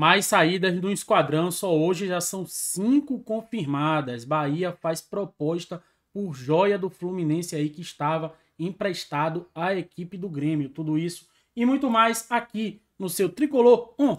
Mais saídas do esquadrão, só hoje já são cinco confirmadas. Bahia faz proposta por joia do Fluminense aí que estava emprestado à equipe do Grêmio. Tudo isso e muito mais aqui no seu Tricolor 1.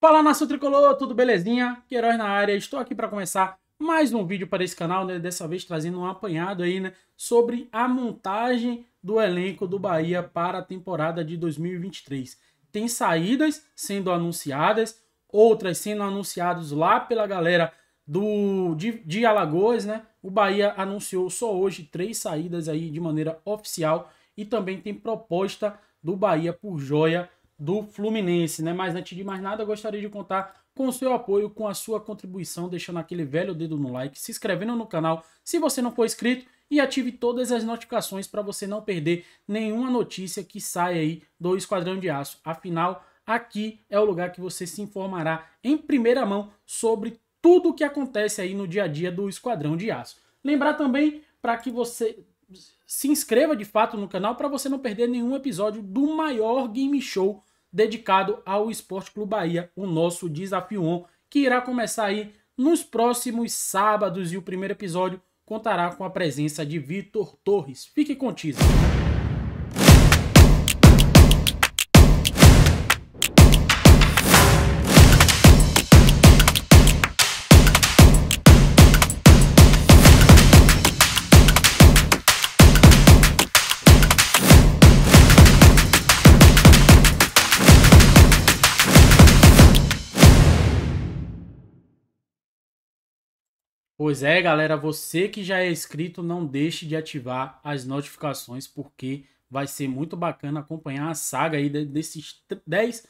Fala nosso tricolor, tudo belezinha? heróis na área, estou aqui para começar mais um vídeo para esse canal, né? Dessa vez trazendo um apanhado aí, né? Sobre a montagem do elenco do Bahia para a temporada de 2023. Tem saídas sendo anunciadas, outras sendo anunciadas lá pela galera do de, de Alagoas, né? O Bahia anunciou só hoje três saídas aí de maneira oficial e também tem proposta do Bahia por joia do Fluminense, né? Mas antes de mais nada, eu gostaria de contar com o seu apoio, com a sua contribuição, deixando aquele velho dedo no like, se inscrevendo no canal se você não for inscrito e ative todas as notificações para você não perder nenhuma notícia que saia aí do Esquadrão de Aço. Afinal, aqui é o lugar que você se informará em primeira mão sobre tudo o que acontece aí no dia a dia do Esquadrão de Aço. Lembrar também para que você se inscreva de fato no canal para você não perder nenhum episódio do maior game show dedicado ao Esporte Clube Bahia, o nosso Desafio On, que irá começar aí nos próximos sábados e o primeiro episódio contará com a presença de Vitor Torres. Fique contigo. Pois é, galera, você que já é inscrito, não deixe de ativar as notificações, porque vai ser muito bacana acompanhar a saga aí desses 10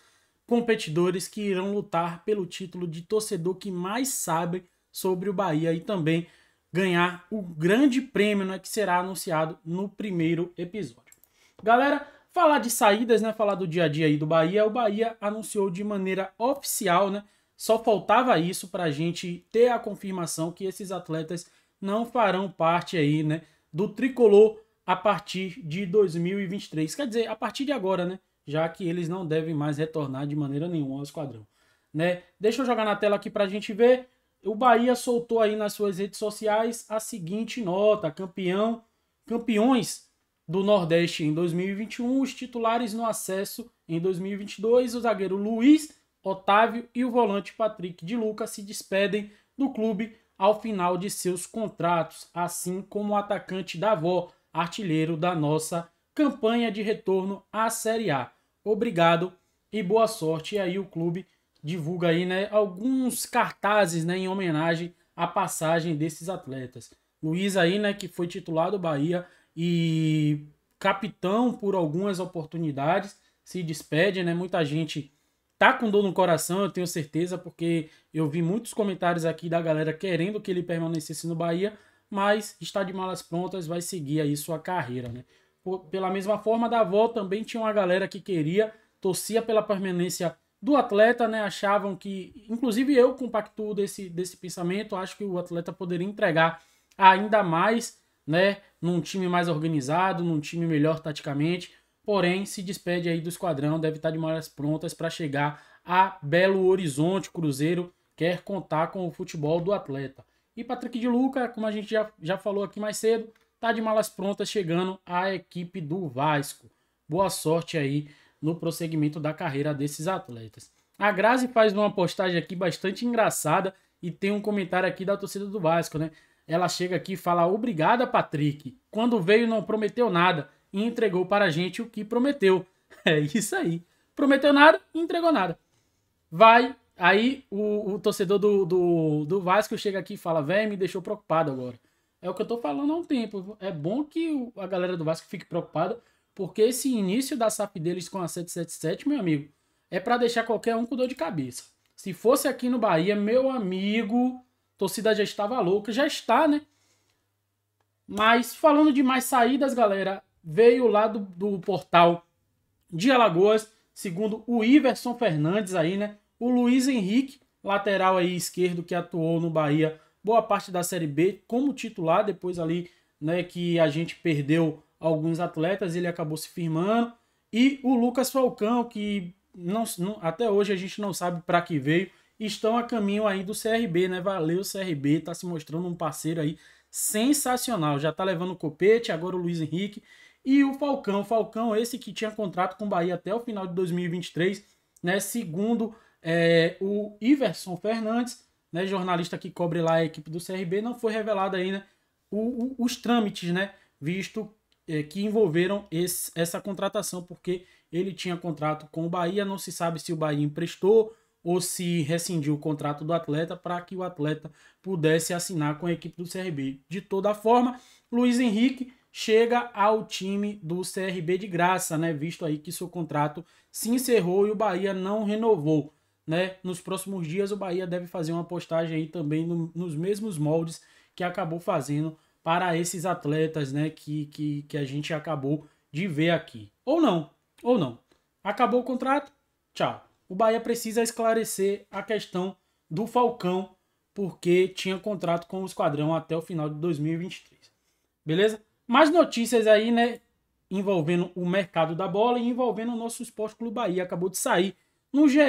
competidores que irão lutar pelo título de torcedor que mais sabe sobre o Bahia e também ganhar o grande prêmio né, que será anunciado no primeiro episódio. Galera, falar de saídas, né, falar do dia a dia aí do Bahia, o Bahia anunciou de maneira oficial né, só faltava isso para a gente ter a confirmação que esses atletas não farão parte aí, né, do tricolor a partir de 2023. Quer dizer, a partir de agora, né? Já que eles não devem mais retornar de maneira nenhuma ao esquadrão, né? Deixa eu jogar na tela aqui para a gente ver. O Bahia soltou aí nas suas redes sociais a seguinte nota: campeão, campeões do Nordeste em 2021, os titulares no acesso em 2022, o zagueiro Luiz Otávio e o volante Patrick de Lucas se despedem do clube ao final de seus contratos, assim como o atacante avó, artilheiro da nossa campanha de retorno à Série A. Obrigado e boa sorte. E aí o clube divulga aí, né, alguns cartazes, né, em homenagem à passagem desses atletas. Luiz aí, né, que foi titular do Bahia e capitão por algumas oportunidades, se despede, né? Muita gente tá com dor no coração, eu tenho certeza, porque eu vi muitos comentários aqui da galera querendo que ele permanecesse no Bahia, mas está de malas prontas, vai seguir aí sua carreira, né? Por, pela mesma forma, da avó também tinha uma galera que queria, torcia pela permanência do atleta, né? Achavam que, inclusive eu compactuo desse, desse pensamento, acho que o atleta poderia entregar ainda mais, né? Num time mais organizado, num time melhor taticamente, porém se despede aí do esquadrão, deve estar tá de malas prontas para chegar a Belo Horizonte. Cruzeiro quer contar com o futebol do atleta. E Patrick de Luca, como a gente já, já falou aqui mais cedo, está de malas prontas chegando à equipe do Vasco. Boa sorte aí no prosseguimento da carreira desses atletas. A Grazi faz uma postagem aqui bastante engraçada e tem um comentário aqui da torcida do Vasco, né? Ela chega aqui e fala: Obrigada, Patrick. Quando veio, não prometeu nada e entregou para a gente o que prometeu. É isso aí. Prometeu nada, entregou nada. Vai, aí o, o torcedor do, do, do, Vasco chega aqui e fala: velho, me deixou preocupado agora. É o que eu tô falando há um tempo. É bom que o, a galera do Vasco fique preocupada, porque esse início da SAP deles com a 777, meu amigo, é para deixar qualquer um com dor de cabeça. Se fosse aqui no Bahia, meu amigo, torcida já estava louca, já está, né? Mas falando de mais saídas, galera, veio lá do, do portal de Alagoas, segundo o Iverson Fernandes aí, né? O Luiz Henrique, lateral aí esquerdo que atuou no Bahia boa parte da Série B como titular, depois ali, né, que a gente perdeu alguns atletas, ele acabou se firmando. E o Lucas Falcão, que não, não, até hoje a gente não sabe para que veio, estão a caminho aí do CRB, né? Valeu CRB, tá se mostrando um parceiro aí sensacional. Já tá levando o copete, agora o Luiz Henrique e o Falcão, Falcão, esse que tinha contrato com o Bahia até o final de 2023, né? Segundo é, o Iverson Fernandes, né, jornalista que cobre lá a equipe do CRB, não foi revelado ainda o, o, os trâmites, né? Visto é, que envolveram esse, essa contratação, porque ele tinha contrato com o Bahia, não se sabe se o Bahia emprestou ou se rescindiu o contrato do atleta para que o atleta pudesse assinar com a equipe do CRB. De toda forma, Luiz Henrique chega ao time do CRB de graça, né? Visto aí que seu contrato se encerrou e o Bahia não renovou, né? Nos próximos dias o Bahia deve fazer uma postagem aí também no, nos mesmos moldes que acabou fazendo para esses atletas, né? Que, que, que a gente acabou de ver aqui. Ou não, ou não. Acabou o contrato? Tchau. O Bahia precisa esclarecer a questão do Falcão, porque tinha contrato com o esquadrão até o final de 2023. Beleza? Mais notícias aí, né? Envolvendo o mercado da bola e envolvendo o nosso Esporte Clube Bahia. Acabou de sair no GE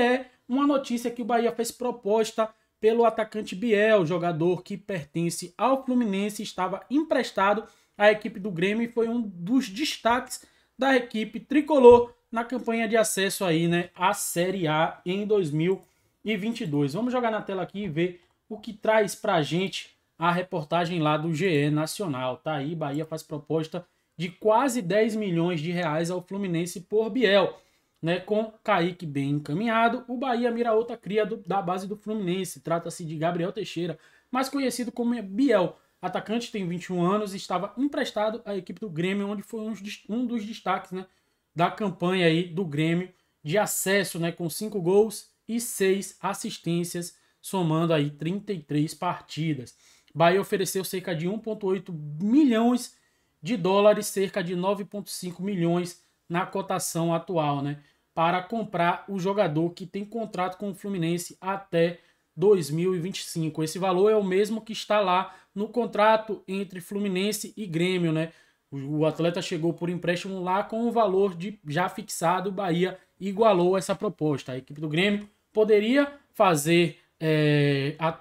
uma notícia que o Bahia fez proposta pelo atacante Biel, jogador que pertence ao Fluminense, estava emprestado à equipe do Grêmio e foi um dos destaques da equipe tricolor na campanha de acesso aí, né, à Série A em 2022. Vamos jogar na tela aqui e ver o que traz pra gente a reportagem lá do GE Nacional. Tá aí, Bahia faz proposta de quase 10 milhões de reais ao Fluminense por Biel. Né, com Kaique bem encaminhado, o Bahia mira outra cria do, da base do Fluminense. Trata-se de Gabriel Teixeira, mais conhecido como Biel. Atacante tem 21 anos e estava emprestado à equipe do Grêmio, onde foi um dos destaques né, da campanha aí do Grêmio de acesso, né, com 5 gols e 6 assistências, somando aí 33 partidas. Bahia ofereceu cerca de 1,8 milhões de dólares, cerca de 9,5 milhões na cotação atual, né? Para comprar o jogador que tem contrato com o Fluminense até 2025. Esse valor é o mesmo que está lá no contrato entre Fluminense e Grêmio, né? O atleta chegou por empréstimo lá com o valor de já fixado. O Bahia igualou essa proposta. A equipe do Grêmio poderia fazer é, a,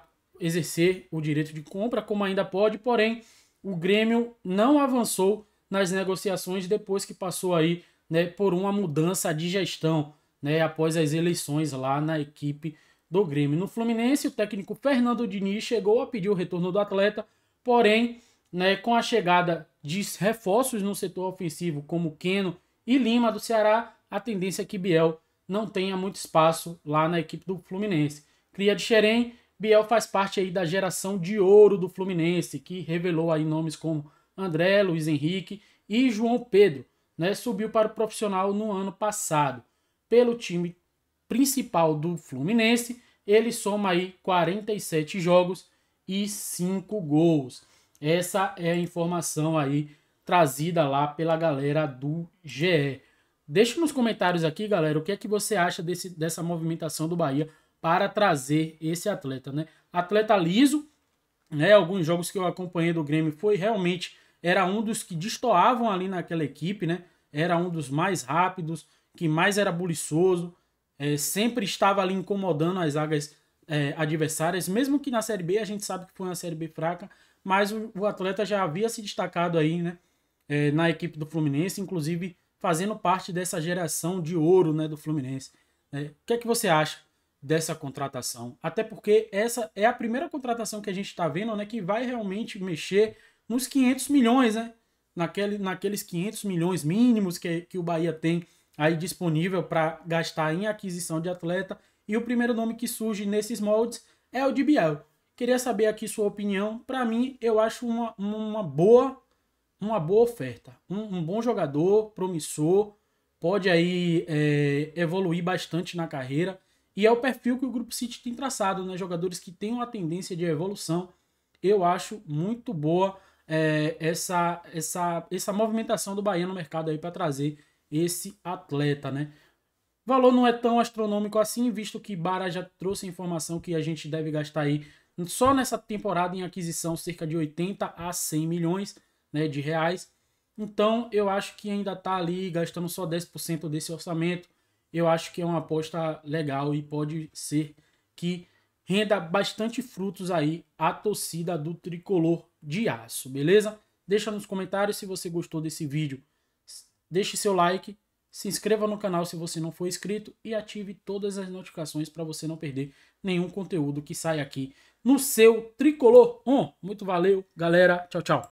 exercer o direito de compra, como ainda pode, porém o Grêmio não avançou nas negociações depois que passou aí né, por uma mudança de gestão né, após as eleições lá na equipe do Grêmio. No Fluminense, o técnico Fernando Diniz chegou a pedir o retorno do atleta, porém, né, com a chegada de reforços no setor ofensivo como Keno e Lima do Ceará, a tendência é que Biel não tenha muito espaço lá na equipe do Fluminense. Cria de Xerém Biel faz parte aí da geração de ouro do Fluminense, que revelou aí nomes como André, Luiz Henrique e João Pedro, né? Subiu para o profissional no ano passado. Pelo time principal do Fluminense, ele soma aí 47 jogos e 5 gols. Essa é a informação aí trazida lá pela galera do GE. Deixe nos comentários aqui, galera, o que é que você acha desse, dessa movimentação do Bahia para trazer esse atleta, né? Atleta liso, né? Alguns jogos que eu acompanhei do Grêmio foi realmente era um dos que destoavam ali naquela equipe, né? Era um dos mais rápidos, que mais era buliçoso, é, sempre estava ali incomodando as zagas é, adversárias, mesmo que na Série B a gente sabe que foi uma Série B fraca, mas o, o atleta já havia se destacado aí, né? É, na equipe do Fluminense, inclusive fazendo parte dessa geração de ouro, né, do Fluminense. Né? o que é que você acha dessa contratação. Até porque essa é a primeira contratação que a gente está vendo, né, que vai realmente mexer nos 500 milhões, né? Naquele, naqueles 500 milhões mínimos que, que o Bahia tem aí disponível para gastar em aquisição de atleta. E o primeiro nome que surge nesses moldes é o de Biel. Queria saber aqui sua opinião. Para mim, eu acho uma, uma boa uma boa oferta. Um, um bom jogador, promissor, pode aí é, evoluir bastante na carreira. E é o perfil que o Grupo City tem traçado, né? Jogadores que têm uma tendência de evolução. Eu acho muito boa é, essa, essa, essa movimentação do Bahia no mercado aí para trazer esse atleta, né? O valor não é tão astronômico assim, visto que Bara já trouxe a informação que a gente deve gastar aí só nessa temporada em aquisição cerca de 80 a 100 milhões né, de reais. Então eu acho que ainda está ali gastando só 10% desse orçamento eu acho que é uma aposta legal e pode ser que renda bastante frutos aí a torcida do tricolor de aço, beleza? Deixa nos comentários se você gostou desse vídeo. Deixe seu like, se inscreva no canal se você não for inscrito e ative todas as notificações para você não perder nenhum conteúdo que sai aqui no seu Tricolor 1. Muito valeu, galera. Tchau, tchau.